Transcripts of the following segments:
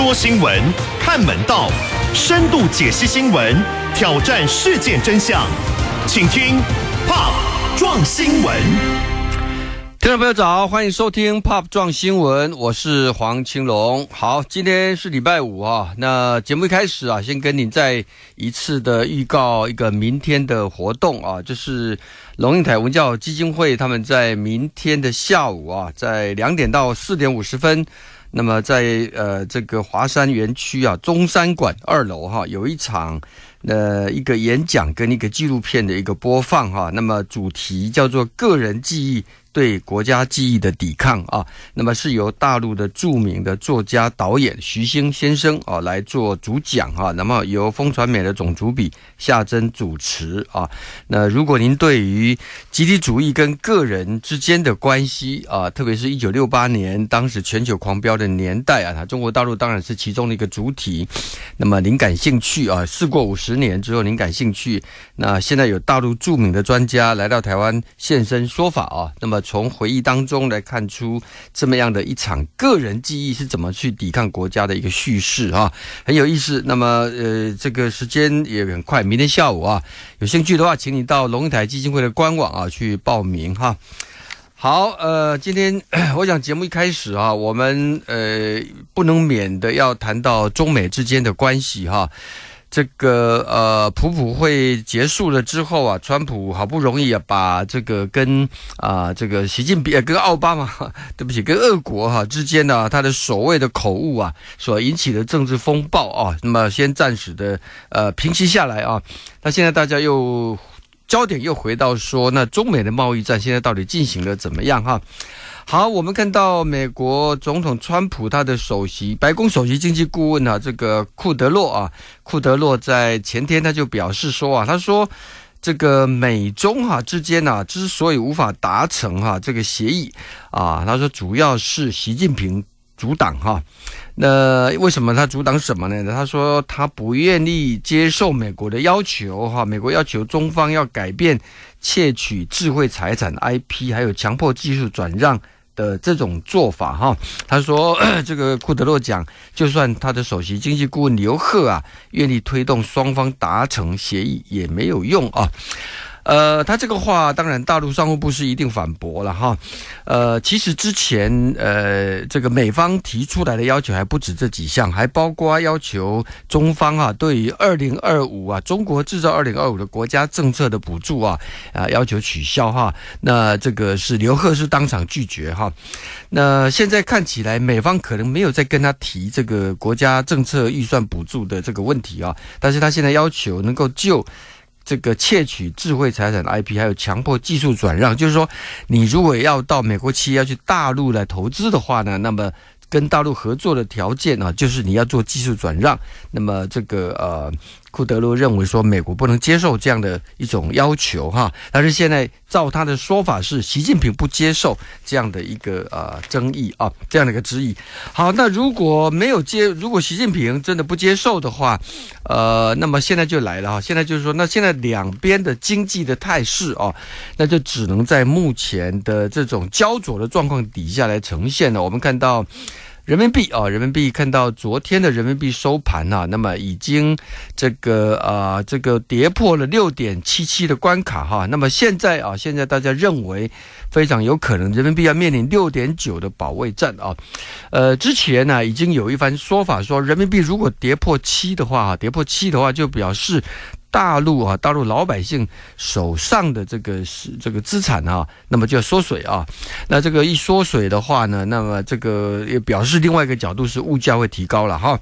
说新闻，看门道，深度解析新闻，挑战事件真相，请听《Pop 撞新闻》。听众朋友早，欢迎收听《Pop 撞新闻》，我是黄青龙。好，今天是礼拜五啊。那节目一开始啊，先跟你再一次的预告一个明天的活动啊，就是龙应台文教基金会他们在明天的下午啊，在两点到四点五十分。那么，在呃这个华山园区啊，中山馆二楼哈，有一场呃一个演讲跟一个纪录片的一个播放哈。那么主题叫做《个人记忆》。对国家记忆的抵抗啊，那么是由大陆的著名的作家、导演徐星先生啊来做主讲哈，那么由风传媒的总主笔夏珍主持啊。那如果您对于集体主义跟个人之间的关系啊，特别是一九六八年当时全球狂飙的年代啊，中国大陆当然是其中的一个主体。那么您感兴趣啊？四过五十年之后您感兴趣？那现在有大陆著名的专家来到台湾现身说法啊，那么。从回忆当中来看出这么样的一场个人记忆是怎么去抵抗国家的一个叙事啊，很有意思。那么，呃，这个时间也很快，明天下午啊，有兴趣的话，请你到龙应台基金会的官网啊去报名哈。好，呃，今天 我想节目一开始啊，我们呃不能免的要谈到中美之间的关系哈。这个呃，普普会结束了之后啊，川普好不容易啊，把这个跟啊这个习近平、跟奥巴马，对不起，跟俄国哈之间呢，他的所谓的口误啊，所引起的政治风暴啊，那么先暂时的呃平息下来啊，那现在大家又。焦点又回到说，那中美的贸易战现在到底进行了怎么样？哈，好，我们看到美国总统川普他的首席白宫首席经济顾问啊，这个库德洛啊，库德洛在前天他就表示说啊，他说这个美中哈之间呢之所以无法达成哈这个协议啊，他说主要是习近平阻挡哈。那为什么他阻挡什么呢？他说他不愿意接受美国的要求，哈，美国要求中方要改变窃取智慧财产 IP，还有强迫技术转让的这种做法，哈。他说，这个库德洛讲，就算他的首席经济顾问刘贺啊，愿意推动双方达成协议也没有用啊。呃，他这个话当然，大陆商务部是一定反驳了哈。呃，其实之前呃，这个美方提出来的要求还不止这几项，还包括要求中方啊，对于二零二五啊，中国制造二零二五的国家政策的补助啊啊，要求取消哈。那这个是刘鹤是当场拒绝哈。那现在看起来，美方可能没有再跟他提这个国家政策预算补助的这个问题啊，但是他现在要求能够就。这个窃取智慧财产的 IP，还有强迫技术转让，就是说，你如果要到美国企业要去大陆来投资的话呢，那么跟大陆合作的条件呢，就是你要做技术转让。那么这个呃。库德罗认为说美国不能接受这样的一种要求哈，但是现在照他的说法是习近平不接受这样的一个呃争议啊，这样的一个质疑。好，那如果没有接，如果习近平真的不接受的话，呃，那么现在就来了哈，现在就是说，那现在两边的经济的态势啊，那就只能在目前的这种焦灼的状况底下来呈现了。我们看到。人民币啊，人民币看到昨天的人民币收盘啊，那么已经这个啊，这个跌破了六点七七的关卡哈。那么现在啊，现在大家认为非常有可能人民币要面临六点九的保卫战啊。呃，之前呢已经有一番说法说，人民币如果跌破七的话跌破七的话就表示。大陆啊，大陆老百姓手上的这个是这个资产啊，那么就要缩水啊。那这个一缩水的话呢，那么这个也表示另外一个角度是物价会提高了哈。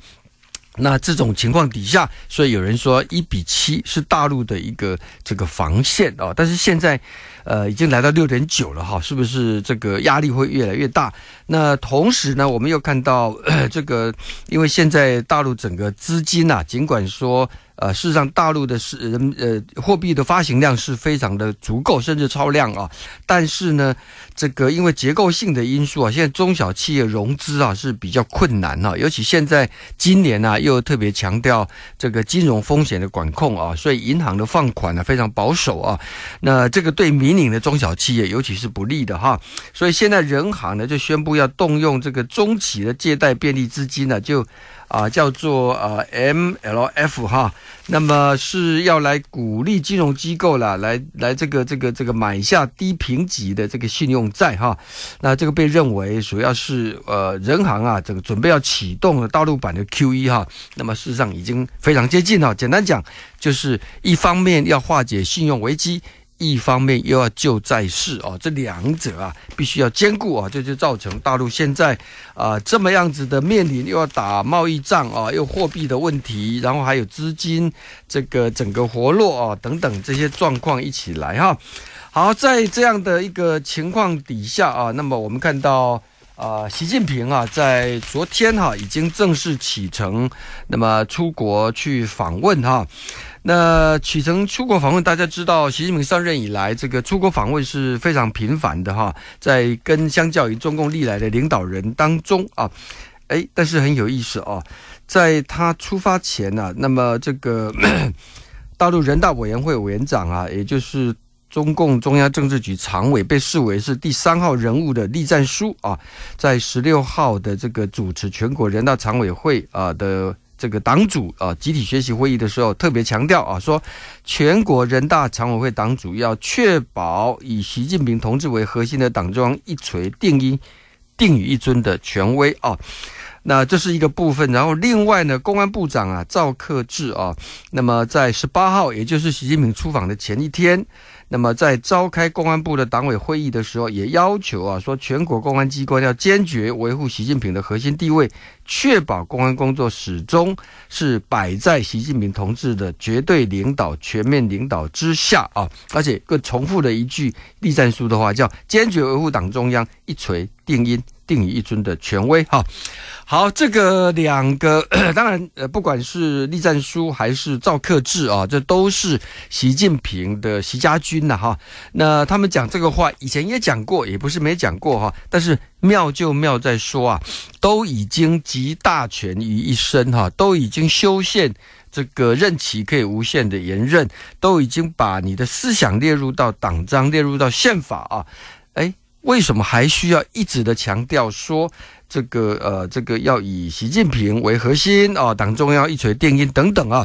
那这种情况底下，所以有人说一比七是大陆的一个这个防线啊。但是现在呃已经来到六点九了哈，是不是这个压力会越来越大？那同时呢，我们又看到这个，因为现在大陆整个资金啊，尽管说。呃，事实上，大陆的是人呃，货币的发行量是非常的足够，甚至超量啊。但是呢，这个因为结构性的因素啊，现在中小企业融资啊是比较困难啊，尤其现在今年呢，又特别强调这个金融风险的管控啊，所以银行的放款呢非常保守啊。那这个对民营的中小企业尤其是不利的哈。所以现在人行呢就宣布要动用这个中企的借贷便利资金呢，就。啊，叫做呃 MLF 哈，那么是要来鼓励金融机构啦，来来这个这个这个买下低评级的这个信用债哈，那这个被认为主要是呃人行啊这个准备要启动了大陆版的 QE 哈，那么事实上已经非常接近哈，简单讲就是一方面要化解信用危机。一方面又要救在世啊，这两者啊必须要兼顾啊，这就造成大陆现在啊这么样子的面临又要打贸易战啊，又货币的问题，然后还有资金这个整个活络啊等等这些状况一起来哈。好，在这样的一个情况底下啊，那么我们看到啊，习近平啊在昨天哈已经正式启程，那么出国去访问哈。那启程出国访问，大家知道，习近平上任以来，这个出国访问是非常频繁的哈。在跟相较于中共历来的领导人当中啊，哎，但是很有意思啊，在他出发前呢，那么这个 大陆人大委员会委员长啊，也就是中共中央政治局常委、被视为是第三号人物的栗战书啊，在十六号的这个主持全国人大常委会啊的。这个党组啊，集体学习会议的时候特别强调啊，说全国人大常委会党主要确保以习近平同志为核心的党中央一锤定音、定于一尊的权威啊。那这是一个部分，然后另外呢，公安部长啊赵克志啊，那么在十八号，也就是习近平出访的前一天。那么，在召开公安部的党委会议的时候，也要求啊，说全国公安机关要坚决维护习近平的核心地位，确保公安工作始终是摆在习近平同志的绝对领导、全面领导之下啊，而且更重复了一句立战书的话，叫坚决维护党中央一锤定音。定于一尊的权威哈，好，这个两个 当然呃，不管是栗战书还是赵克志啊，这都是习近平的习家军呐哈。那他们讲这个话，以前也讲过，也不是没讲过哈。但是妙就妙在说啊，都已经集大权于一身哈，都已经修宪，这个任期可以无限的延任，都已经把你的思想列入到党章，列入到宪法啊，哎。为什么还需要一直的强调说这个呃这个要以习近平为核心啊党中央一锤定音等等啊，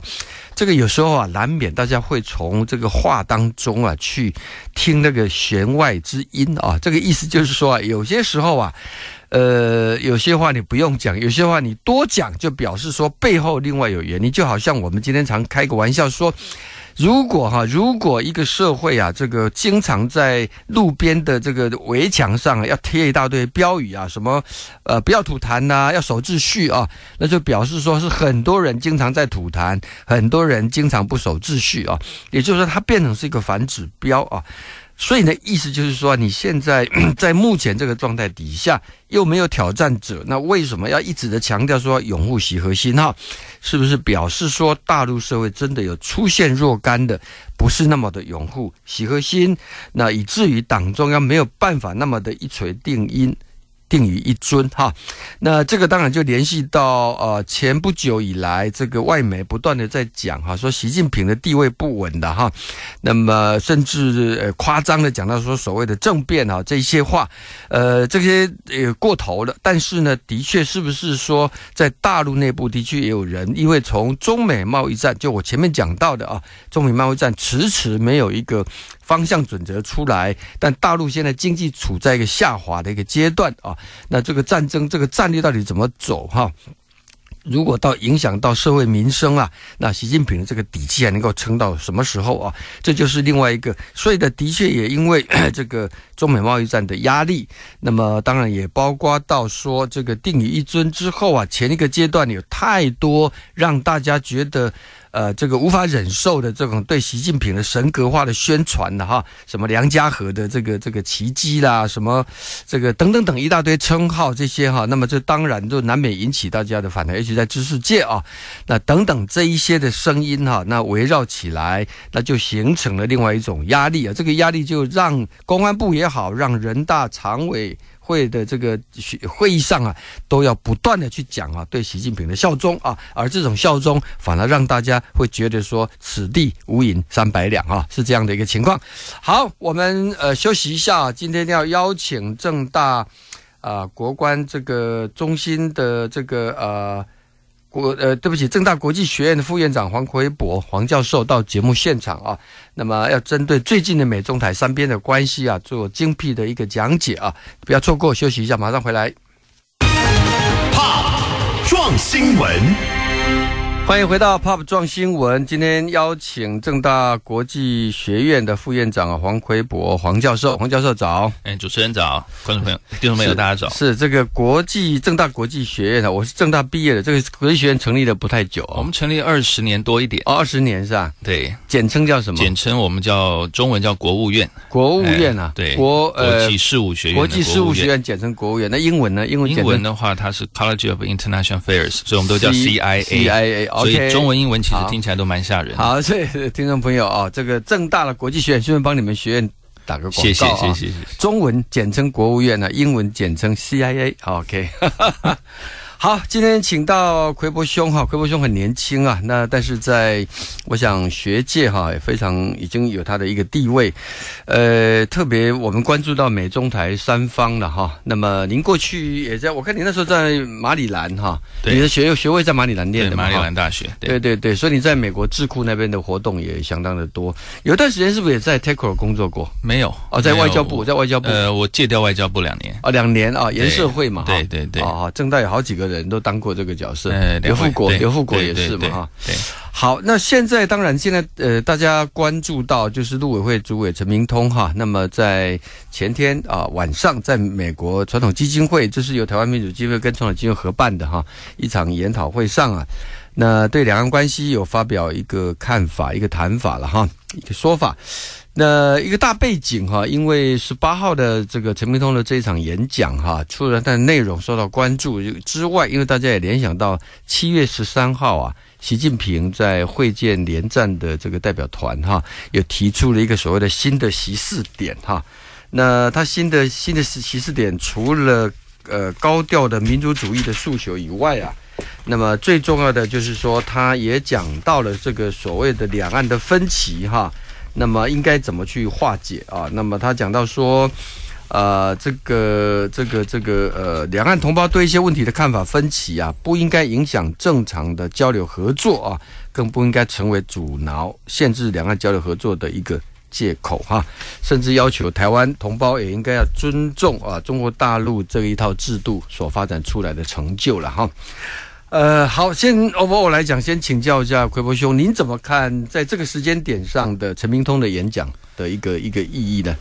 这个有时候啊难免大家会从这个话当中啊去听那个弦外之音啊这个意思就是说啊有些时候啊，呃有些话你不用讲，有些话你多讲就表示说背后另外有原因，就好像我们今天常开个玩笑说。如果哈，如果一个社会啊，这个经常在路边的这个围墙上啊，要贴一大堆标语啊，什么，呃，不要吐痰呐，要守秩序啊，那就表示说是很多人经常在吐痰，很多人经常不守秩序啊，也就是说，它变成是一个反指标啊。所以呢，意思就是说，你现在在目前这个状态底下，又没有挑战者，那为什么要一直的强调说拥护习核心哈？是不是表示说大陆社会真的有出现若干的不是那么的拥护习和新，那以至于党中央没有办法那么的一锤定音？定于一尊哈，那这个当然就联系到呃前不久以来，这个外媒不断的在讲哈，说习近平的地位不稳的哈，那么甚至呃夸张的讲到说所谓的政变哈这些话，呃这些也过头了。但是呢，的确是不是说在大陆内部的确也有人，因为从中美贸易战就我前面讲到的啊，中美贸易战迟迟没有一个方向准则出来，但大陆现在经济处在一个下滑的一个阶段啊。那这个战争这个战略到底怎么走哈？如果到影响到社会民生啊，那习近平的这个底气还能够撑到什么时候啊？这就是另外一个。所以呢，的确也因为 这个中美贸易战的压力，那么当然也包括到说这个定于一尊之后啊，前一个阶段有太多让大家觉得。呃，这个无法忍受的这种对习近平的神格化的宣传的哈，什么梁家河的这个这个奇迹啦，什么这个等等等一大堆称号这些哈，那么这当然就难免引起大家的反弹，尤其在知识界啊，那等等这一些的声音哈，那围绕起来，那就形成了另外一种压力啊，这个压力就让公安部也好，让人大常委会的这个会议上啊，都要不断的去讲啊，对习近平的效忠啊，而这种效忠反而让大家。会觉得说此地无银三百两啊，是这样的一个情况。好，我们呃休息一下，今天要邀请正大啊国关这个中心的这个呃国呃，对不起，正大国际学院的副院长黄奎博黄教授到节目现场啊。那么要针对最近的美中台三边的关系啊，做精辟的一个讲解啊，不要错过。休息一下，马上回来。怕撞新闻。欢迎回到 Pop 撞新闻。今天邀请正大国际学院的副院长黄奎博黄教授。黄教授早，哎主持人早，观众朋友，听众朋友大家早。是这个国际正大国际学院的，我是正大毕业的。这个国际学院成立的不太久，我们成立二十年多一点。二十年是吧？对，简称叫什么？简称我们叫中文叫国务院。国务院啊，对，国国际事务学院。国际事务学院简称国务院。那英文呢？英文英文的话，它是 College of International Affairs，所以我们都叫 CIA。CIA。所以中文、英文其实听起来都蛮吓人的。好，所以听众朋友啊，这个正大的国际学院顺便帮你们学院打个广告，谢谢谢谢谢中文简称国务院呢，英文简称 CIA。OK。好，今天请到奎伯兄哈，奎伯兄很年轻啊，那但是在，我想学界哈也非常已经有他的一个地位，呃，特别我们关注到美中台三方了哈。那么您过去也在，我看您那时候在马里兰哈，你的学学位在马里兰念的马里兰大学，对对对，所以你在美国智库那边的活动也相当的多。有段时间是不是也在 t e c o 工作过？没有哦，在外交部，在外交部，呃，我戒掉外交部两年啊，两年啊，颜社会嘛，对对对，啊正大有好几个。人都当过这个角色，刘富国，刘富国也是嘛哈。好，那现在当然现在呃，大家关注到就是陆委会主委陈明通哈，那么在前天啊晚上，在美国传统基金会，这是由台湾民主基金会跟传统基金会合办的哈一场研讨会上啊，那对两岸关系有发表一个看法，一个谈法了哈，一个说法。那一个大背景哈，因为十八号的这个陈明通的这一场演讲哈，除了他的内容受到关注之外，因为大家也联想到七月十三号啊，习近平在会见连战的这个代表团哈，也提出了一个所谓的新的习事点哈。那他新的新的习事点，除了呃高调的民族主义的诉求以外啊，那么最重要的就是说，他也讲到了这个所谓的两岸的分歧哈。那么应该怎么去化解啊？那么他讲到说，呃，这个、这个、这个，呃，两岸同胞对一些问题的看法分歧啊，不应该影响正常的交流合作啊，更不应该成为阻挠、限制两岸交流合作的一个借口哈。甚至要求台湾同胞也应该要尊重啊，中国大陆这一套制度所发展出来的成就了哈。呃，好，先我我来讲，先请教一下奎博兄，您怎么看在这个时间点上的陈明通的演讲的一个一个意义呢？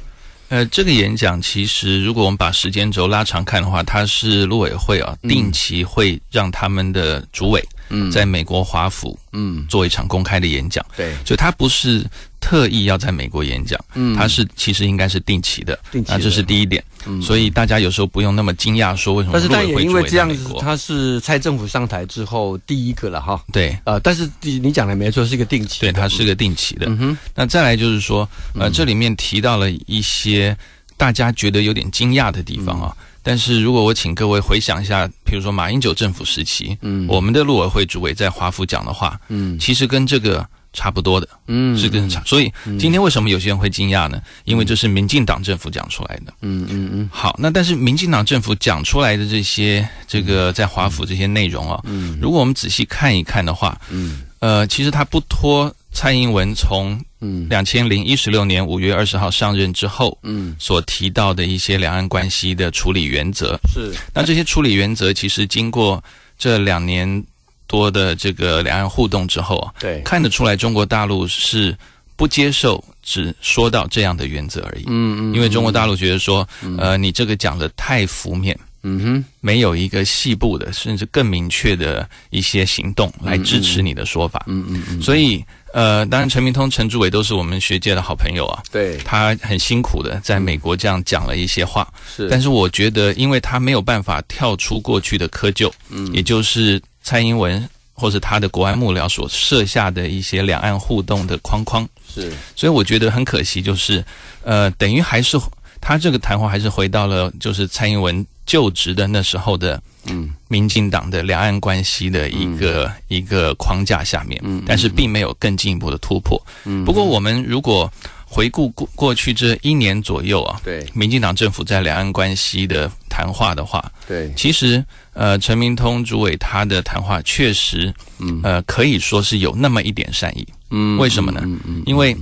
呃，这个演讲其实，如果我们把时间轴拉长看的话，它是陆委会啊定期会让他们的主委。嗯，在美国华府，嗯，做一场公开的演讲，对，所以他不是特意要在美国演讲，嗯，他是其实应该是定期的，定期的，这是第一点，所以大家有时候不用那么惊讶，说为什么但他因为这样子，他是蔡政府上台之后第一个了哈，对，呃，但是你讲的没错，是一个定期，对，他是个定期的，嗯哼。那再来就是说，呃，这里面提到了一些大家觉得有点惊讶的地方啊。但是如果我请各位回想一下，比如说马英九政府时期，嗯，我们的陆委会主委在华府讲的话，嗯，其实跟这个差不多的，嗯，是跟差，所以今天为什么有些人会惊讶呢？因为这是民进党政府讲出来的，嗯嗯嗯。好，那但是民进党政府讲出来的这些这个在华府这些内容啊，嗯，如果我们仔细看一看的话，嗯，呃，其实它不脱蔡英文从嗯两千零一十六年五月二十号上任之后，嗯，所提到的一些两岸关系的处理原则是，那这些处理原则其实经过这两年多的这个两岸互动之后啊，对，看得出来中国大陆是不接受只说到这样的原则而已，嗯嗯，因为中国大陆觉得说，呃，你这个讲的太浮面，嗯哼，没有一个细部的甚至更明确的一些行动来支持你的说法，嗯嗯，所以。呃，当然，陈明通、陈志伟都是我们学界的好朋友啊。对，他很辛苦的在美国这样讲了一些话。是，但是我觉得，因为他没有办法跳出过去的窠臼，嗯，也就是蔡英文或者他的国安幕僚所设下的一些两岸互动的框框。是，所以我觉得很可惜，就是，呃，等于还是他这个谈话还是回到了就是蔡英文。就职的那时候的，嗯，民进党的两岸关系的一个一个框架下面，嗯，但是并没有更进一步的突破，嗯。不过我们如果回顾过过去这一年左右啊，对，民进党政府在两岸关系的谈话的话，对，其实，呃，陈明通主委他的谈话确实，呃，可以说是有那么一点善意，嗯，为什么呢？嗯嗯，因为，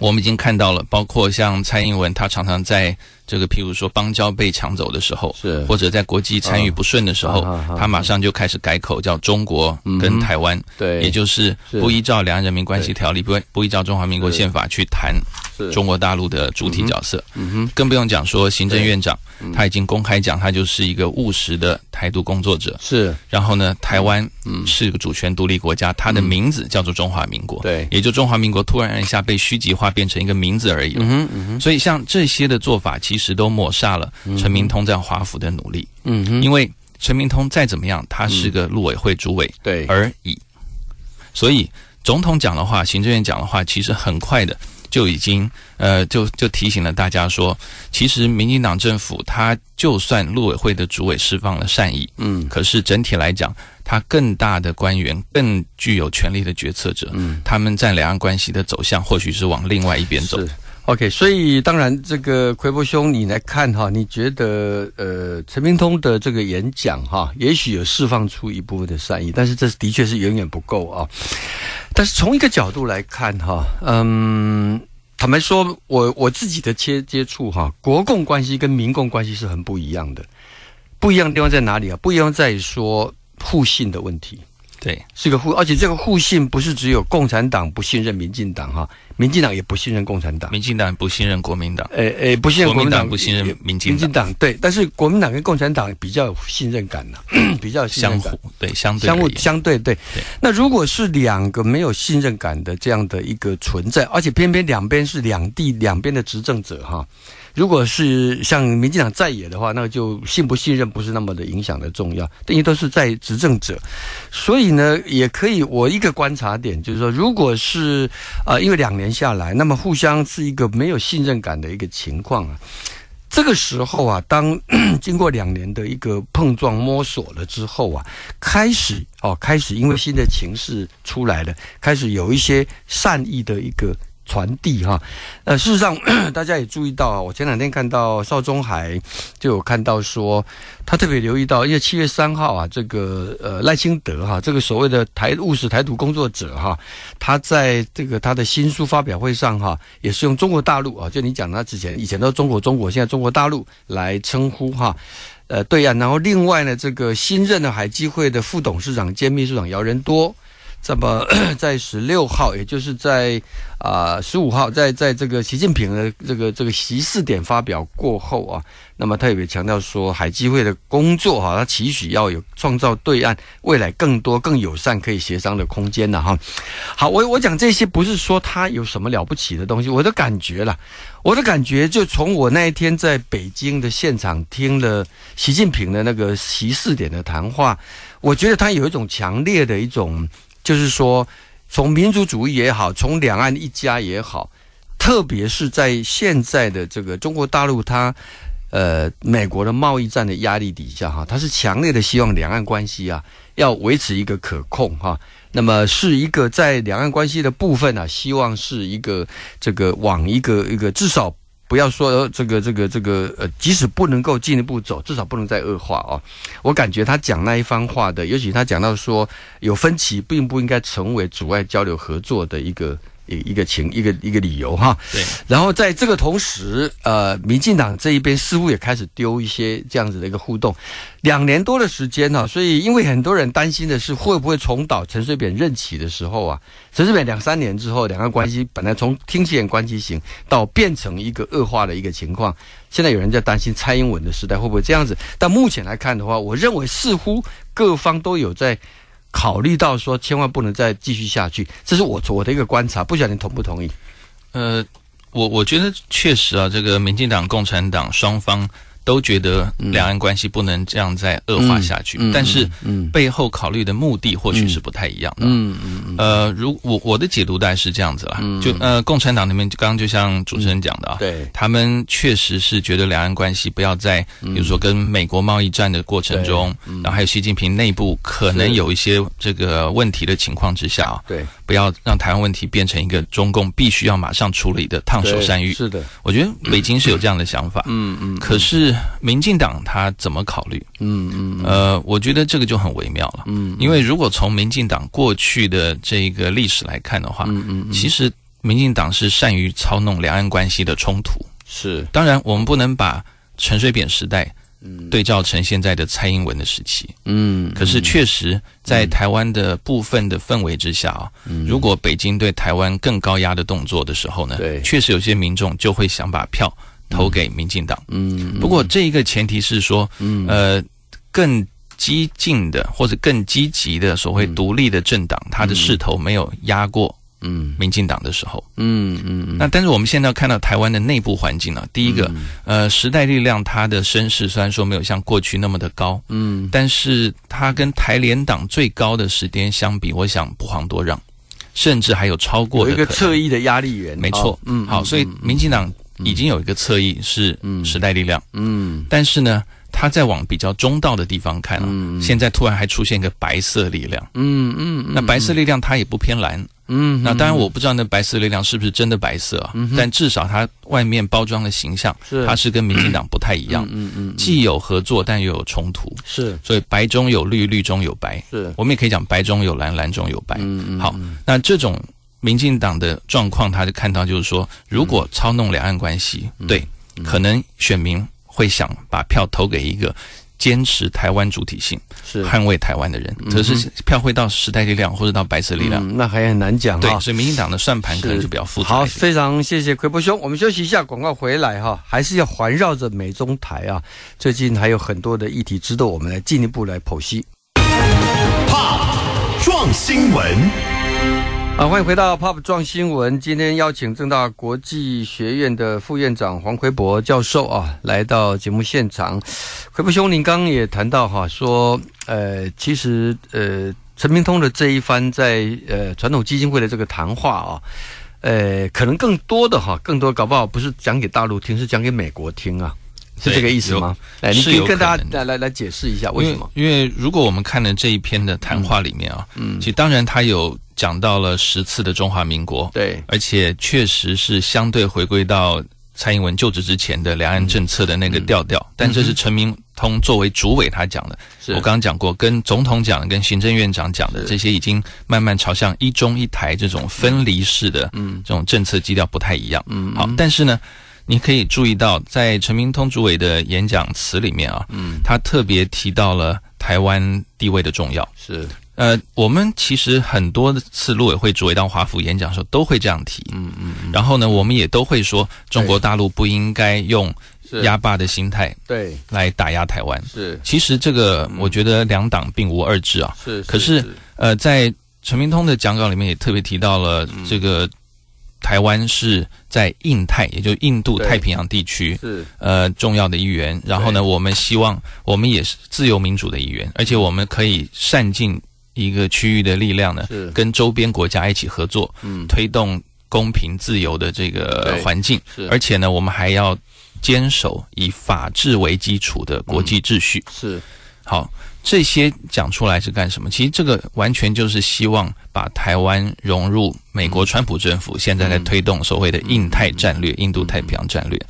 我们已经看到了，包括像蔡英文，他常常在。这个譬如说邦交被抢走的时候，是或者在国际参与不顺的时候，他马上就开始改口叫中国跟台湾，对，也就是不依照两岸人民关系条例，不不依照中华民国宪法去谈中国大陆的主体角色，嗯哼，更不用讲说行政院长，他已经公开讲他就是一个务实的台独工作者，是，然后呢，台湾是个主权独立国家，它的名字叫做中华民国，对，也就中华民国突然一下被虚极化变成一个名字而已，嗯哼，所以像这些的做法其实。实都抹杀了陈明通在华府的努力。嗯，因为陈明通再怎么样，他是个陆委会主委，对而已。所以总统讲的话，行政院讲的话，其实很快的就已经呃，就就提醒了大家说，其实民进党政府他就算陆委会的主委释放了善意，嗯，可是整体来讲，他更大的官员、更具有权力的决策者，他们在两岸关系的走向，或许是往另外一边走。OK，所以当然，这个奎伯兄，你来看哈，你觉得呃，陈明通的这个演讲哈，也许有释放出一部分的善意，但是这的确是远远不够啊。但是从一个角度来看哈，嗯，坦白说，我我自己的接接触哈，国共关系跟民共关系是很不一样的，不一样的地方在哪里啊？不一样在于说互信的问题，对，是个互，而且这个互信不是只有共产党不信任民进党哈。民进党也不信任共产党，民进党不信任国民党，诶诶，不信任国民党不信任民进党，民进党对，但是国民党跟共产党比较有信任感呐，比较相互对相对相互相对对。那如果是两个没有信任感的这样的一个存在，而且偏偏两边是两地两边的执政者哈，如果是像民进党在野的话，那就信不信任不是那么的影响的重要，等于都是在执政者，所以呢，也可以我一个观察点就是说，如果是啊，因为两年。下来，那么互相是一个没有信任感的一个情况啊。这个时候啊，当 经过两年的一个碰撞摸索了之后啊，开始哦，开始因为新的情势出来了，开始有一些善意的一个。传递哈，呃，事实上 大家也注意到啊，我前两天看到邵中海就有看到说，他特别留意到，因为七月三号啊，这个呃赖清德哈，这个所谓的台务实台独工作者哈，他在这个他的新书发表会上哈，也是用中国大陆啊，就你讲他之前以前都中国中国，现在中国大陆来称呼哈，呃对呀，然后另外呢，这个新任的海基会的副董事长兼秘书长姚仁多。这么，在十六号，也就是在啊十五号，在在这个习近平的这个这个习事点发表过后啊，那么特别强调说，海基会的工作哈，他期许要有创造对岸未来更多更友善可以协商的空间的哈。好，我我讲这些不是说他有什么了不起的东西，我的感觉了，我的感觉就从我那一天在北京的现场听的习近平的那个习事点的谈话，我觉得他有一种强烈的一种。就是说，从民族主义也好，从两岸一家也好，特别是在现在的这个中国大陆，它，呃，美国的贸易战的压力底下哈，它是强烈的希望两岸关系啊，要维持一个可控哈。那么，是一个在两岸关系的部分呢，希望是一个这个往一个一个至少。不要说这个、这个、这个，呃，即使不能够进一步走，至少不能再恶化哦。我感觉他讲那一番话的，尤其他讲到说有分歧，并不应该成为阻碍交流合作的一个。一一个情，一个一个理由哈，对。然后在这个同时，呃，民进党这一边似乎也开始丢一些这样子的一个互动。两年多的时间哈，所以因为很多人担心的是会不会重蹈陈水扁任期的时候啊，陈水扁两三年之后，两岸关系本来从听起言关系型到变成一个恶化的一个情况，现在有人在担心蔡英文的时代会不会这样子。但目前来看的话，我认为似乎各方都有在。考虑到说，千万不能再继续下去，这是我我的一个观察，不晓得你同不同意？呃，我我觉得确实啊，这个民进党、共产党双方。都觉得两岸关系不能这样再恶化下去，但是背后考虑的目的或许是不太一样的。嗯嗯呃，如我我的解读大概是这样子了，就呃，共产党那边刚刚就像主持人讲的啊，对，他们确实是觉得两岸关系不要在比如说跟美国贸易战的过程中，然后还有习近平内部可能有一些这个问题的情况之下啊，对，不要让台湾问题变成一个中共必须要马上处理的烫手山芋。是的，我觉得北京是有这样的想法。嗯嗯，可是。民进党他怎么考虑？嗯嗯呃，我觉得这个就很微妙了。嗯，因为如果从民进党过去的这个历史来看的话，嗯嗯，其实民进党是善于操弄两岸关系的冲突。是，当然我们不能把陈水扁时代对照成现在的蔡英文的时期。嗯，可是确实，在台湾的部分的氛围之下啊，如果北京对台湾更高压的动作的时候呢，对，确实有些民众就会想把票。投给民进党，嗯，不过这一个前提是说，嗯，呃，更激进的或者更积极的所谓独立的政党，他的势头没有压过，嗯，民进党的时候，嗯嗯，那但是我们现在看到台湾的内部环境呢，第一个，呃，时代力量他的声势虽然说没有像过去那么的高，嗯，但是他跟台联党最高的时间相比，我想不遑多让，甚至还有超过的，一个侧翼的压力源，没错，嗯，好，所以民进党。已经有一个侧翼是时代力量，嗯，但是呢，它在往比较中道的地方看，嗯嗯，现在突然还出现一个白色力量，嗯嗯，那白色力量它也不偏蓝，嗯，那当然我不知道那白色力量是不是真的白色啊，但至少它外面包装的形象，是它是跟民进党不太一样，嗯嗯，既有合作但又有冲突，是，所以白中有绿，绿中有白，是我们也可以讲白中有蓝，蓝中有白，嗯嗯，好，那这种。民进党的状况，他就看到，就是说，如果操弄两岸关系，对，可能选民会想把票投给一个坚持台湾主体性、是捍卫台湾的人，可是票会到时代力量或者到白色力量，那还很难讲。对，所以民进党的算盘可能就比较复杂。好，非常谢谢奎波兄，我们休息一下，广告回来哈，还是要环绕着美中台啊，最近还有很多的议题值得我们来进一步来剖析。怕撞新闻。啊，欢迎回到《Pop 撞新闻》。今天邀请正大国际学院的副院长黄奎博教授啊，来到节目现场。奎博兄，您刚刚也谈到哈，说呃，其实呃，陈明通的这一番在呃传统基金会的这个谈话啊，呃，可能更多的哈，更多搞不好不是讲给大陆听，是讲给美国听啊，是这个意思吗？哎，你可以跟大家来来来解释一下为什么？因为如果我们看了这一篇的谈话里面啊，嗯，其实当然他有。讲到了十次的中华民国，对，而且确实是相对回归到蔡英文就职之前的两岸政策的那个调调。但这是陈明通作为主委他讲的，我刚刚讲过，跟总统讲的、跟行政院长讲的这些，已经慢慢朝向一中一台这种分离式的嗯，这种政策基调不太一样。嗯，好，但是呢，你可以注意到，在陈明通主委的演讲词里面啊，嗯，他特别提到了台湾地位的重要，是。呃，我们其实很多次陆委会主委到华府演讲的时候都会这样提，嗯嗯，然后呢，我们也都会说中国大陆不应该用压霸的心态对来打压台湾是。其实这个我觉得两党并无二致啊，是。可是呃，在陈明通的讲稿里面也特别提到了这个台湾是在印太，也就印度太平洋地区是呃重要的一员。然后呢，我们希望我们也是自由民主的一员，而且我们可以善尽。一个区域的力量呢，跟周边国家一起合作，嗯，推动公平自由的这个环境。而且呢，我们还要坚守以法治为基础的国际秩序。是，好，这些讲出来是干什么？其实这个完全就是希望把台湾融入美国川普政府现在在推动所谓的印太战略、印度太平洋战略。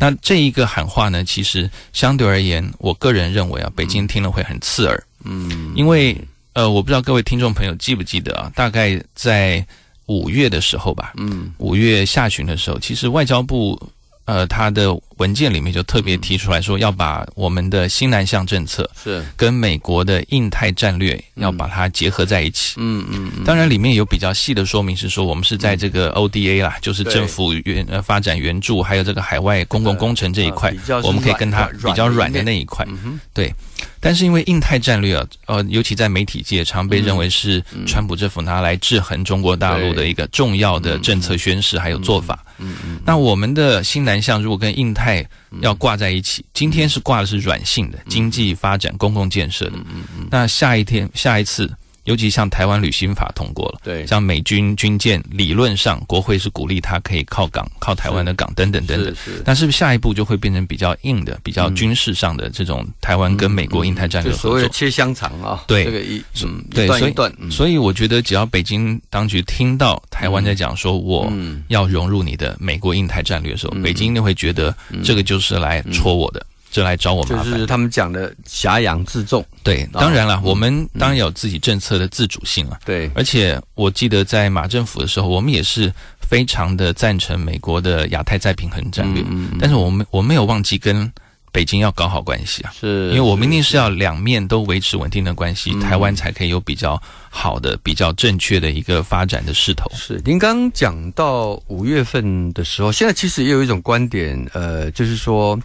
那这一个喊话呢，其实相对而言，我个人认为啊，北京听了会很刺耳。嗯，因为。呃，我不知道各位听众朋友记不记得啊？大概在五月的时候吧，嗯，五月下旬的时候，其实外交部呃，他的文件里面就特别提出来说，要把我们的新南向政策是跟美国的印太战略要把它结合在一起，嗯嗯嗯。当然，里面有比较细的说明是说，我们是在这个 ODA 啦，就是政府援发展援助，还有这个海外公共工程这一块，我们可以跟它比较软的那一块，对。但是因为印太战略啊，呃，尤其在媒体界常被认为是川普政府拿来制衡中国大陆的一个重要的政策宣示，还有做法。嗯嗯。那我们的新南向如果跟印太要挂在一起，今天是挂的是软性的经济发展、公共建设的。嗯嗯。那下一天、下一次。尤其像台湾旅行法通过了，像美军军舰理论上国会是鼓励他可以靠港、靠台湾的港等等等等。但是下一步就会变成比较硬的、比较军事上的这种台湾跟美国印太战略合作。所谓切香肠啊，这个一嗯对，所以所以我觉得只要北京当局听到台湾在讲说我要融入你的美国印太战略的时候，北京就会觉得这个就是来戳我的。就来找我们，就是他们讲的“挟洋自重”。对，当然了，我们当然有自己政策的自主性了。对，而且我记得在马政府的时候，我们也是非常的赞成美国的亚太再平衡战略。嗯。但是我们我没有忘记跟北京要搞好关系啊。是。因为我们一定是要两面都维持稳定的关系，台湾才可以有比较好的、比较正确的一个发展的势头。是。您刚讲到五月份的时候，现在其实也有一种观点，呃，就是说。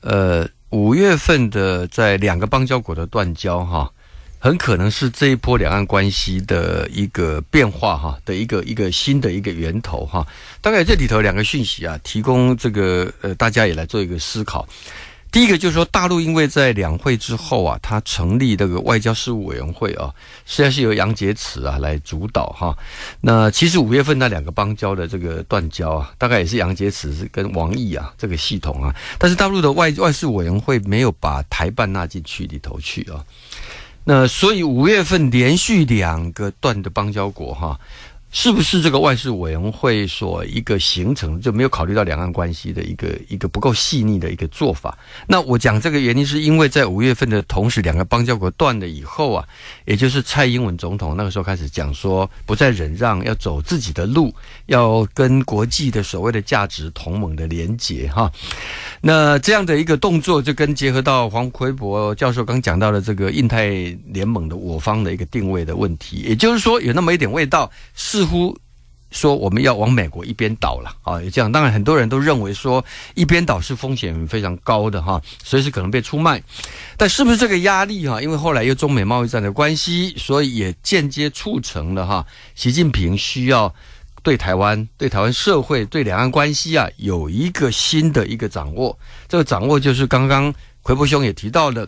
呃，五月份的在两个邦交国的断交，哈，很可能是这一波两岸关系的一个变化，哈的一个一个新的一个源头，哈。大概这里头两个讯息啊，提供这个呃，大家也来做一个思考。第一个就是说，大陆因为在两会之后啊，他成立这个外交事务委员会啊，虽然是由杨洁篪啊来主导哈，那其实五月份那两个邦交的这个断交啊，大概也是杨洁篪是跟王毅啊这个系统啊，但是大陆的外外事委员会没有把台办纳进去里头去啊，那所以五月份连续两个断的邦交国哈。是不是这个外事委员会所一个形成就没有考虑到两岸关系的一个一个不够细腻的一个做法？那我讲这个原因，是因为在五月份的同时，两个邦交国断了以后啊，也就是蔡英文总统那个时候开始讲说不再忍让，要走自己的路，要跟国际的所谓的价值同盟的连结哈。那这样的一个动作，就跟结合到黄奎博教授刚讲到的这个印太联盟的我方的一个定位的问题，也就是说有那么一点味道是。似乎说我们要往美国一边倒了啊，也这样。当然，很多人都认为说一边倒是风险非常高的哈，随时可能被出卖。但是不是这个压力哈？因为后来又中美贸易战的关系，所以也间接促成了哈，习近平需要对台湾、对台湾社会、对两岸关系啊有一个新的一个掌握。这个掌握就是刚刚。奎博兄也提到了，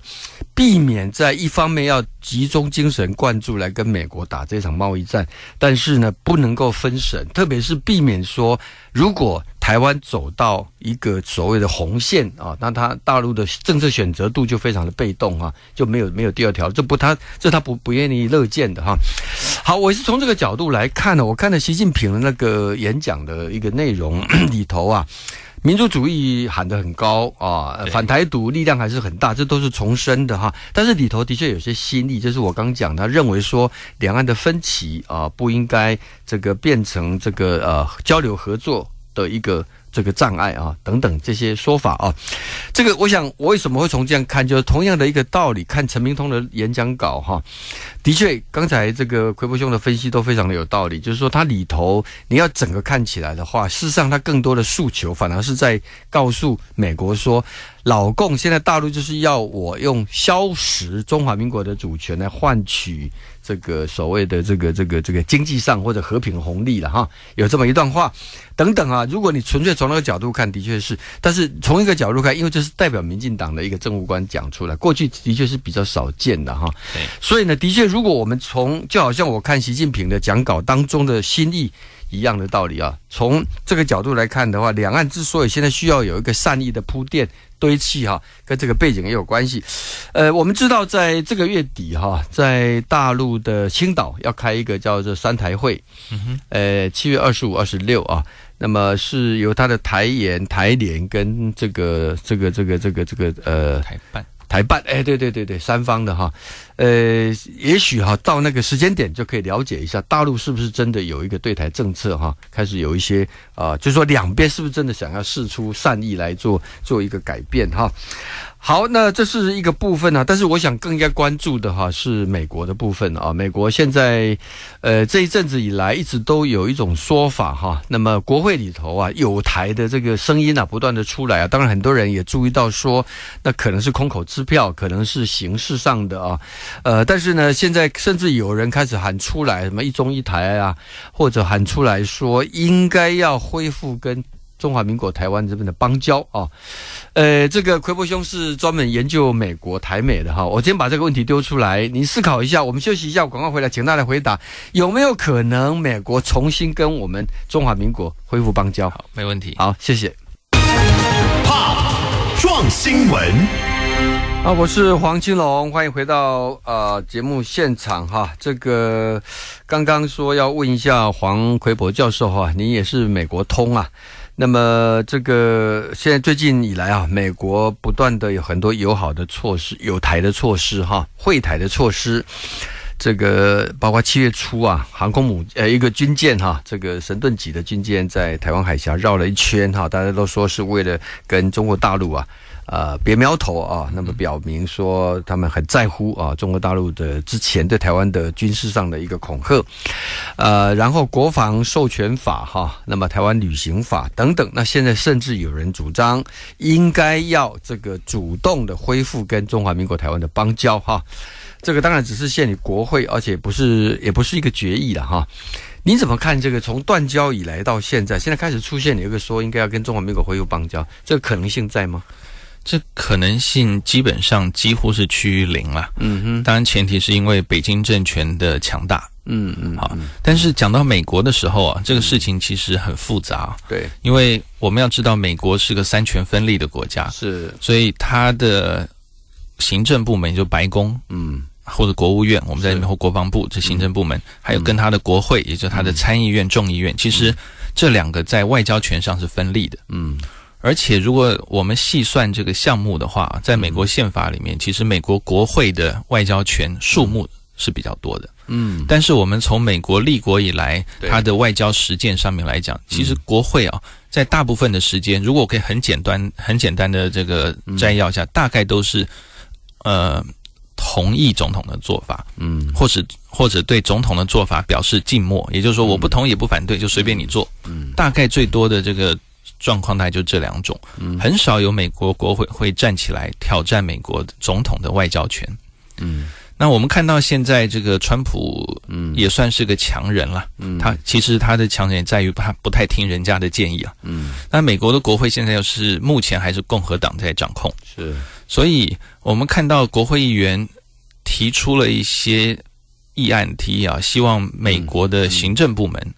避免在一方面要集中精神灌注来跟美国打这场贸易战，但是呢，不能够分神，特别是避免说，如果台湾走到一个所谓的红线啊，那他大陆的政策选择度就非常的被动啊，就没有没有第二条，这不他这他不不愿意乐见的哈。好，我是从这个角度来看呢，我看了习近平的那个演讲的一个内容里头啊。民族主义喊得很高啊，反台独力量还是很大，这都是重申的哈。但是里头的确有些心力，就是我刚讲，他认为说两岸的分歧啊，不应该这个变成这个呃交流合作的一个。这个障碍啊，等等这些说法啊，这个我想我为什么会从这样看，就是同样的一个道理。看陈明通的演讲稿哈，的确，刚才这个奎波兄的分析都非常的有道理。就是说，它里头你要整个看起来的话，事实上他更多的诉求，反而是在告诉美国说，老共现在大陆就是要我用消蚀中华民国的主权来换取。这个所谓的这个这个这个经济上或者和平红利了哈，有这么一段话，等等啊，如果你纯粹从那个角度看，的确是，但是从一个角度看，因为这是代表民进党的一个政务官讲出来，过去的确是比较少见的哈。所以呢，的确，如果我们从就好像我看习近平的讲稿当中的心意。一样的道理啊，从这个角度来看的话，两岸之所以现在需要有一个善意的铺垫堆砌哈，跟这个背景也有关系。呃，我们知道在这个月底哈，在大陆的青岛要开一个叫做三台会，呃，七月二十五、二十六啊，那么是由他的台研、台联跟这个、这个、这个、这个、这个呃台办。台办，哎，对对对对，三方的哈，呃，也许哈到那个时间点就可以了解一下大陆是不是真的有一个对台政策哈，开始有一些啊，就说两边是不是真的想要试出善意来做做一个改变哈。好，那这是一个部分呢，但是我想更应该关注的哈是美国的部分啊。美国现在，呃，这一阵子以来一直都有一种说法哈，那么国会里头啊有台的这个声音啊不断的出来啊，当然很多人也注意到说，那可能是空口支票，可能是形式上的啊，呃，但是呢，现在甚至有人开始喊出来什么一中一台啊，或者喊出来说应该要恢复跟。中华民国台湾这边的邦交啊，呃，这个奎伯兄是专门研究美国台美的哈。我先把这个问题丢出来，你思考一下。我们休息一下，广告回来，请大家回答：有没有可能美国重新跟我们中华民国恢复邦交？好，没问题。好，谢谢。怕撞新闻啊！我是黄金龙，欢迎回到呃节目现场哈。这个刚刚说要问一下黄奎博教授哈，您也是美国通啊。那么，这个现在最近以来啊，美国不断的有很多友好的措施，有台的措施哈，会台的措施。这个包括七月初啊，航空母呃一个军舰哈，这个神盾级的军舰在台湾海峡绕了一圈哈，大家都说是为了跟中国大陆啊，呃别苗头啊，那么表明说他们很在乎啊，中国大陆的之前对台湾的军事上的一个恐吓，呃，然后国防授权法哈，那么台湾旅行法等等，那现在甚至有人主张应该要这个主动的恢复跟中华民国台湾的邦交哈。这个当然只是限于国会，而且不是，也不是一个决议了哈。你怎么看这个？从断交以来到现在，现在开始出现一个说应该要跟中华民国会有邦交，这个可能性在吗？这可能性基本上几乎是趋于零了。嗯哼。当然前提是因为北京政权的强大。嗯嗯。好，但是讲到美国的时候啊，这个事情其实很复杂。对。因为我们要知道，美国是个三权分立的国家。是。所以它的行政部门就白宫。嗯。或者国务院，我们在里面或国防部这行政部门，还有跟他的国会，也就是他的参议院、众议院，其实这两个在外交权上是分立的。嗯，而且如果我们细算这个项目的话，在美国宪法里面，其实美国国会的外交权数目是比较多的。嗯，但是我们从美国立国以来，它的外交实践上面来讲，其实国会啊，在大部分的时间，如果我可以很简单、很简单的这个摘要一下，大概都是呃。同意总统的做法，嗯，或者或者对总统的做法表示静默，也就是说，我不同意不反对，就随便你做，嗯，大概最多的这个状况，大概就这两种，嗯，很少有美国国会会站起来挑战美国总统的外交权，嗯，那我们看到现在这个川普，嗯，也算是个强人了，嗯，他其实他的强人在于他不太听人家的建议啊，嗯，那美国的国会现在又是目前还是共和党在掌控，是。所以，我们看到国会议员提出了一些议案提议啊，希望美国的行政部门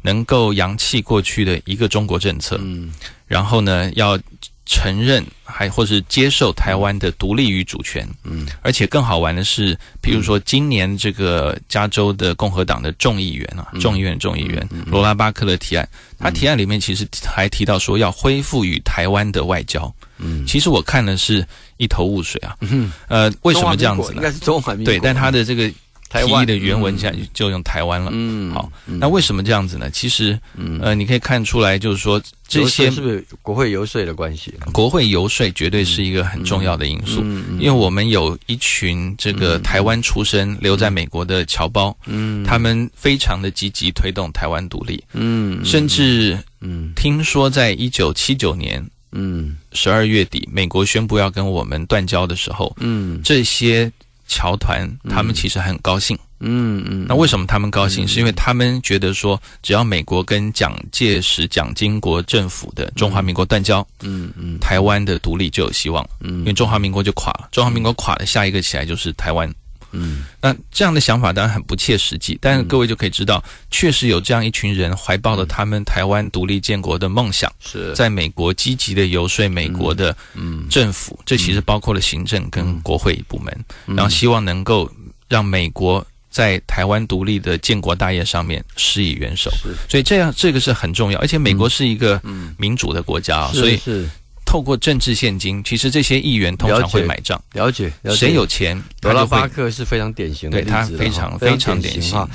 能够扬弃过去的一个中国政策，嗯，然后呢，要承认还或是接受台湾的独立与主权，嗯，而且更好玩的是，譬如说今年这个加州的共和党的众议员啊，众议院众议员罗拉巴克的提案，他提案里面其实还提到说要恢复与台湾的外交。嗯，其实我看的是一头雾水啊。嗯，呃，为什么这样子呢？应该是中华民国。对，但他的这个提议的原文下就用台湾了。嗯，好，那为什么这样子呢？其实，呃，你可以看出来，就是说这些是不是国会游说的关系？国会游说绝对是一个很重要的因素，因为我们有一群这个台湾出身留在美国的侨胞，嗯，他们非常的积极推动台湾独立，嗯，甚至嗯，听说在一九七九年。嗯，十二月底，美国宣布要跟我们断交的时候，嗯，这些侨团他们其实很高兴，嗯嗯。那为什么他们高兴？是因为他们觉得说，只要美国跟蒋介石、蒋经国政府的中华民国断交，嗯嗯，台湾的独立就有希望嗯，因为中华民国就垮了，中华民国垮了，下一个起来就是台湾。嗯，那这样的想法当然很不切实际，但是各位就可以知道，确实有这样一群人，怀抱着他们台湾独立建国的梦想，在美国积极的游说美国的政府，这其实包括了行政跟国会部门，然后希望能够让美国在台湾独立的建国大业上面施以援手。所以这样这个是很重要，而且美国是一个民主的国家啊，所以是。透过政治现金，其实这些议员通常会买账。了解，了解。谁有钱，德拉巴克是非常典型的，他非常非常典型。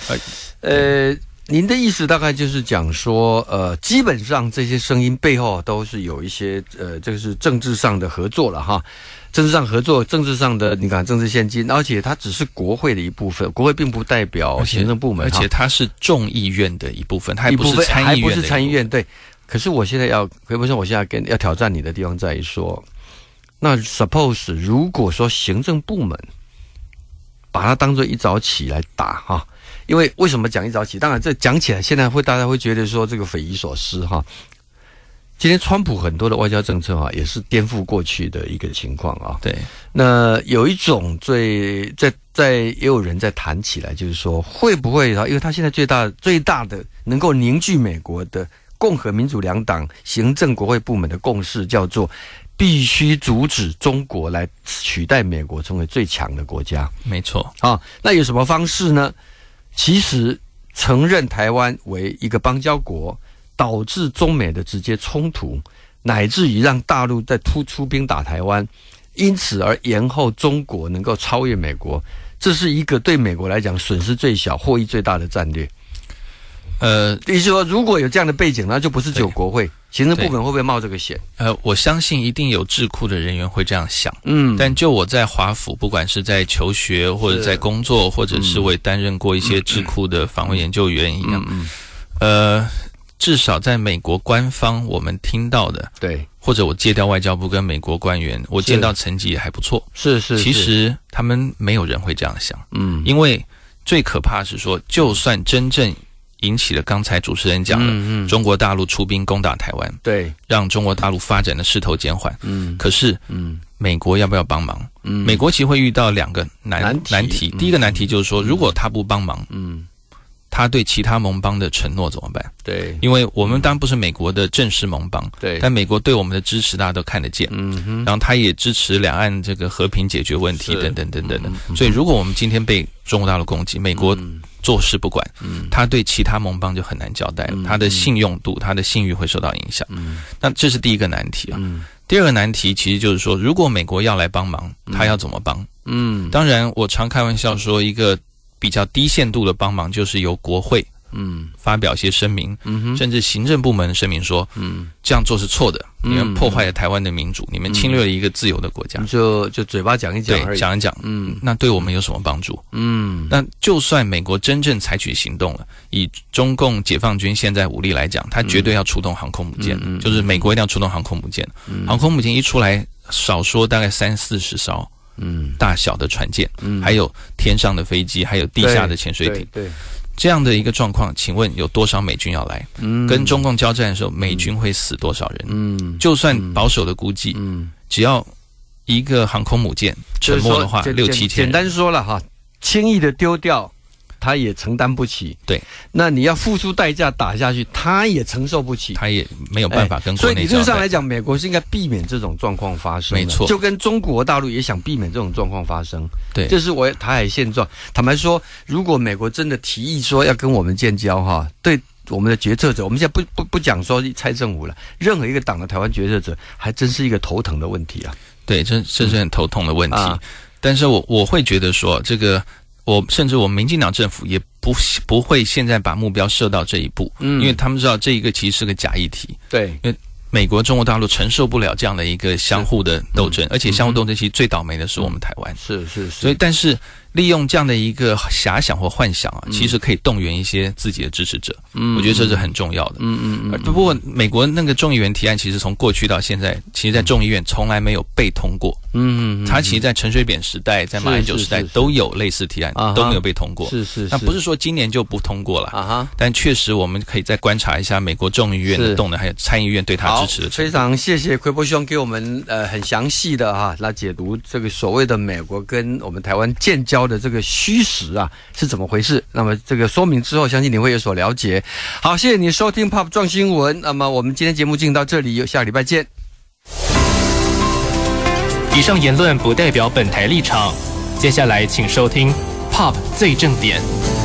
呃，您的意思大概就是讲说，呃，基本上这些声音背后都是有一些，呃，这个是政治上的合作了哈。政治上合作，政治上的，你看政治现金，而且它只是国会的一部分，国会并不代表行政部门，而且它是众议院的一部分，还不是参议院，还不是参议院，对。可是我现在要可不是我现在跟要挑战你的地方在于说，那 suppose 如果说行政部门把它当做一早起来打哈，因为为什么讲一早起？当然这讲起来现在会大家会觉得说这个匪夷所思哈。今天川普很多的外交政策啊，也是颠覆过去的一个情况啊。对。那有一种最在在也有人在谈起来，就是说会不会啊？因为他现在最大最大的能够凝聚美国的。共和民主两党行政国会部门的共识叫做，必须阻止中国来取代美国成为最强的国家。没错啊，那有什么方式呢？其实承认台湾为一个邦交国，导致中美的直接冲突，乃至于让大陆在突出兵打台湾，因此而延后中国能够超越美国，这是一个对美国来讲损失最小、获益最大的战略。呃，意思说，如果有这样的背景，那就不是只有国会行政部门会不会冒这个险？呃，我相信一定有智库的人员会这样想。嗯，但就我在华府，不管是在求学或者在工作，或者是我担任过一些智库的访问研究员一样，嗯呃，至少在美国官方我们听到的，对，或者我借调外交部跟美国官员，我见到成绩也还不错，是是。其实他们没有人会这样想，嗯，因为最可怕是说，就算真正。引起了刚才主持人讲的中国大陆出兵攻打台湾，对，让中国大陆发展的势头减缓。嗯，可是，嗯，美国要不要帮忙？嗯，美国其实会遇到两个难难题。第一个难题就是说，如果他不帮忙，嗯，他对其他盟邦的承诺怎么办？对，因为我们当然不是美国的正式盟邦，对，但美国对我们的支持大家都看得见，嗯，然后他也支持两岸这个和平解决问题等等等等的。所以，如果我们今天被中国大陆攻击，美国。坐视不管，他对其他盟邦就很难交代了，他的信用度、他的信誉会受到影响。那这是第一个难题啊。第二个难题其实就是说，如果美国要来帮忙，他要怎么帮？嗯，当然，我常开玩笑说，一个比较低限度的帮忙就是由国会。嗯，发表一些声明，甚至行政部门声明说，嗯，这样做是错的，你们破坏了台湾的民主，你们侵略了一个自由的国家，就就嘴巴讲一讲，对，讲一讲，嗯，那对我们有什么帮助？嗯，那就算美国真正采取行动了，以中共解放军现在武力来讲，他绝对要出动航空母舰，就是美国一定要出动航空母舰，航空母舰一出来，少说大概三四十艘，嗯，大小的船舰，嗯，还有天上的飞机，还有地下的潜水艇，对。这样的一个状况，请问有多少美军要来？跟中共交战的时候，美军会死多少人？嗯，就算保守的估计，只要一个航空母舰沉没的话，六七千。简单说了哈，轻易的丢掉。他也承担不起，对。那你要付出代价打下去，他也承受不起，他也没有办法跟。所以理论上来讲，美国是应该避免这种状况发生，没错。就跟中国大陆也想避免这种状况发生，对。这是我台海现状，坦白说，如果美国真的提议说要跟我们建交，哈，对我们的决策者，我们现在不不不讲说蔡政府了，任何一个党的台湾决策者，还真是一个头疼的问题啊。对，真真是很头痛的问题。啊，但是我我会觉得说这个。我甚至我们民进党政府也不不会现在把目标设到这一步，嗯，因为他们知道这一个其实是个假议题，对，因为美国、中国大陆承受不了这样的一个相互的斗争，而且相互斗争其实最倒霉的是我们台湾，是是，所以但是。利用这样的一个遐想或幻想啊，其实可以动员一些自己的支持者，嗯，我觉得这是很重要的。嗯嗯嗯。不过美国那个众议员提案，其实从过去到现在，其实，在众议院从来没有被通过。嗯他其实，在陈水扁时代，在马英九时代都有类似提案，都没有被通过。是是。那不是说今年就不通过了啊哈？但确实，我们可以再观察一下美国众议院的动能，还有参议院对他支持。非常谢谢奎波兄给我们呃很详细的哈来解读这个所谓的美国跟我们台湾建交。的这个虚实啊是怎么回事？那么这个说明之后，相信你会有所了解。好，谢谢你收听 POP 撞新闻。那么我们今天节目进到这里，有下礼拜见。以上言论不代表本台立场。接下来请收听 POP 最正点。